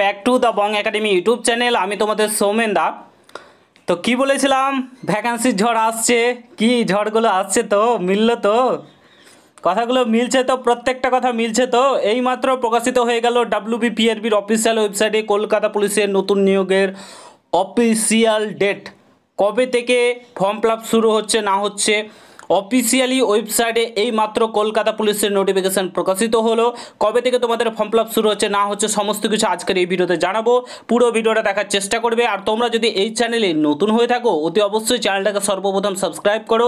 back to the Bong academy YouTube channel আমি তোমাদের সৌমেন দা তো কি বলেছিলাম ভ্যাকান্সির ঝড় আসছে কি ঝড়গুলো আসছে তো মিলল তো কথাগুলো মিলছে তো প্রত্যেকটা কথা মিলছে তো এইমাত্র প্রকাশিত হয়ে গেল ডাব্লিউবিপিআরবির অফিসিয়াল ওয়েবসাইটে কলকাতা পুলিশের নতুন নিয়োগের অফিসিয়াল ডেট কবে থেকে ফর্ম ফিল শুরু হচ্ছে না হচ্ছে অফিসিয়ালি ওয়েবসাইটে এই মাত্র কলকাতা পুলিশের নোটিফিকেশান প্রকাশিত হলো কবে থেকে তোমাদের ফর্ম ফিল শুরু হচ্ছে না হচ্ছে সমস্ত কিছু আজকের এই ভিডিওতে জানাবো পুরো ভিডিওটা দেখার চেষ্টা করবে আর তোমরা যদি এই চ্যানেলে নতুন হয়ে থাকো অতি অবশ্যই চ্যানেলটাকে সর্বপ্রথম সাবস্ক্রাইব করো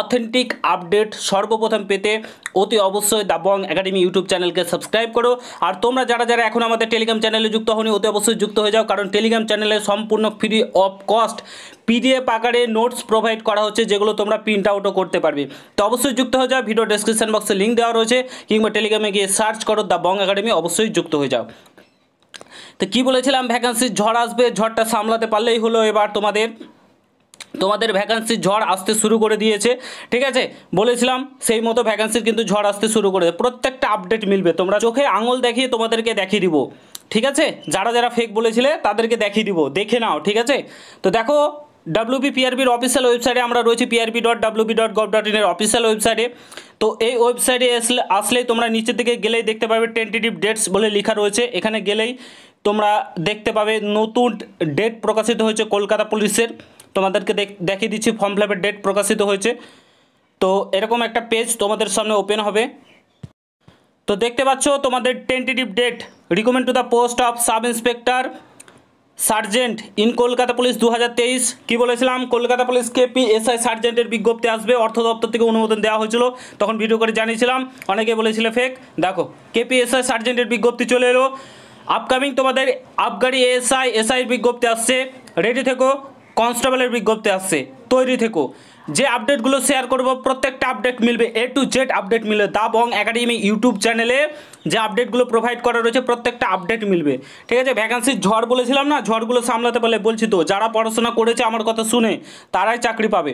অথেন্টিক আপডেট সর্বপ্রথম পেতে অতি অবশ্যই দাবং একাডেমি ইউটিউব চ্যানেলকে সাবস্ক্রাইব করো আর তোমরা যারা যারা এখন আমাদের টেলিগ্রাম চ্যানেলে যুক্ত হনি অতি অবশ্যই যুক্ত হয়ে যাও কারণ টেলিগ্রাম চ্যানেলে সম্পূর্ণ ফ্রি অফ কস্ট পিডিএফ আকারে নোটস প্রোভাইড করা হচ্ছে যেগুলো তোমরা প্রিন্ট আউটও করতে পারবে তো অবশ্যই যুক্ত হয়ে যাও ভিডিও ডিসক্রিপশন বক্সে লিঙ্ক দেওয়া রয়েছে কিংবা টেলিগ্রামে গিয়ে সার্চ করো দ্য বং একাডেমি অবশ্যই যুক্ত হয়ে যাও তো কি বলেছিলাম ভ্যাকান্সির ঝড় আসবে ঝড়টা সামলাতে পারলেই হলো এবার তোমাদের তোমাদের ভ্যাকান্সির ঝড় আসতে শুরু করে দিয়েছে ঠিক আছে বলেছিলাম সেই মতো ভ্যাকান্সির কিন্তু ঝড় আসতে শুরু করে প্রত্যেকটা আপডেট মিলবে তোমরা চোখে আঙুল দেখিয়ে তোমাদেরকে দেখিয়ে দিব ঠিক আছে যারা যারা ফেক বলেছিলে তাদেরকে দেখিয়ে দিব দেখে নাও ঠিক আছে তো দেখো ডাব্লিউবি পিআরবির অফিসিয়াল ওয়েবসাইটে আমরা রয়েছি PRB dot WB dot gov dot ইনের অফিসিয়াল ওয়েবসাইটে তো এই ওয়েবসাইটে আসলে আসলেই তোমরা নিচের দিকে গেলেই দেখতে পাবে টেন্টেটিভ ডেটস বলে লেখা রয়েছে এখানে গেলেই তোমরা দেখতে পাবে নতুন ডেট প্রকাশিত হয়েছে কলকাতা পুলিশের তোমাদেরকে দেখিয়ে দিচ্ছি ফর্ম ফিলাপের ডেট প্রকাশিত হয়েছে তো এরকম একটা পেজ তোমাদের সামনে ওপেন হবে তো দেখতে পাচ্ছ তোমাদের tentative date recommend to the post of sub inspector sergeant in Kolkata police দু কি বলেছিলাম কলকাতা পুলিশ কেপি এসআই সার্জেন্টের বিজ্ঞপ্তি আসবে অর্থ দপ্তর থেকে অনুমোদন দেওয়া হয়েছিল তখন ভিডিও করে জানিয়েছিলাম অনেকে বলেছিল ফেক দেখো কেপি এসআই সার্জেন্টের বিজ্ঞপ্তি চলে এলো আপকামিং তোমাদের আবগারি এসআই এসআইয়ের বিজ্ঞপ্তি আসছে রেডি থেকো কনস্টেবলের বিজ্ঞপ্তি আসছে তৈরি থেকো যে আপডেটগুলো শেয়ার করব প্রত্যেকটা আপডেট মিলবে এ টু জেড আপডেট মিলবে দা বং একাডেমি ইউটিউব চ্যানেলে যে আপডেটগুলো প্রোভাইড করা রয়েছে প্রত্যেকটা আপডেট মিলবে ঠিক আছে ভ্যাকান্সির ঝড় বলেছিলাম না ঝড়গুলো সামলাতে পারলে বলছি তো যারা পড়াশোনা করেছে আমার কথা শুনে তারাই চাকরি পাবে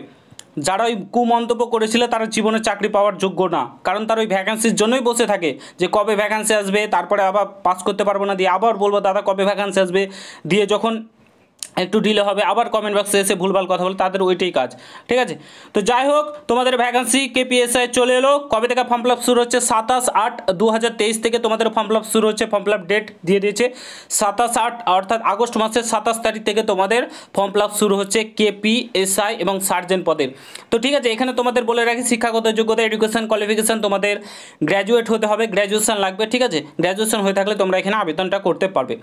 যারা ওই কুমন্তব্য করেছিল তারা জীবনে চাকরি পাওয়ার যোগ্য না কারণ তার ওই ভ্যাকান্সির জন্যই বসে থাকে যে কবে ভ্যাকান্সি আসবে তারপরে আবার পাস করতে পারবো না দিয়ে আবার বলবো দাদা কবে ভ্যাকান্সি আসবে দিয়ে যখন একটু ডিলে হবে আবার কমেন্ট বক্সে এসে ভুলভাল কথা বলে তাদের ওইটাই কাজ ঠিক আছে তো যাই হোক তোমাদের ভ্যাকান্সি কেপিএসআই চলে এলো কবে থেকে ফর্ম ফিল শুরু হচ্ছে সাতাশ আট দু থেকে তোমাদের ফর্ম ফিল শুরু হচ্ছে ফর্ম ফিল ডেট দিয়ে দিয়েছে সাতাশ আট অর্থাৎ আগস্ট মাসের সাতাশ তারিখ থেকে তোমাদের ফর্ম ফিল শুরু হচ্ছে কেপিএসআই এবং সার্জেন্ট পদের তো ঠিক আছে এখানে তোমাদের বলে রাখি শিক্ষাগত যোগ্যতা এডুকেশন কোয়ালিফিকেশান তোমাদের গ্র্যাজুয়েট হতে হবে গ্র্যাজুয়েশন লাগবে ঠিক আছে গ্র্যাজুয়েশান হয়ে থাকলে তোমরা এখানে আবেদনটা করতে পারবে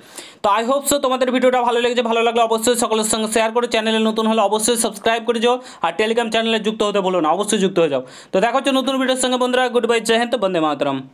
তো আই হোপ সো তোমাদের ভিডিওটা ভালো লেগেছে ভালো লাগলে অবশ্যই অবশ্যই সকলের সঙ্গে শেয়ার করে চ্যানেলে নতুন হলে অবশ্যই সাবস্ক্রাইব করে যাও আর টেলিগ্রাম চ্যানেলে যুক্ত হতে বলুন অবশ্যই যুক্ত হয়ে যাও তো দেখা হচ্ছে নতুন ভিডিওর সঙ্গে বন্ধুরা গুড বাই জয় হিন্দ বন্দে মাতরম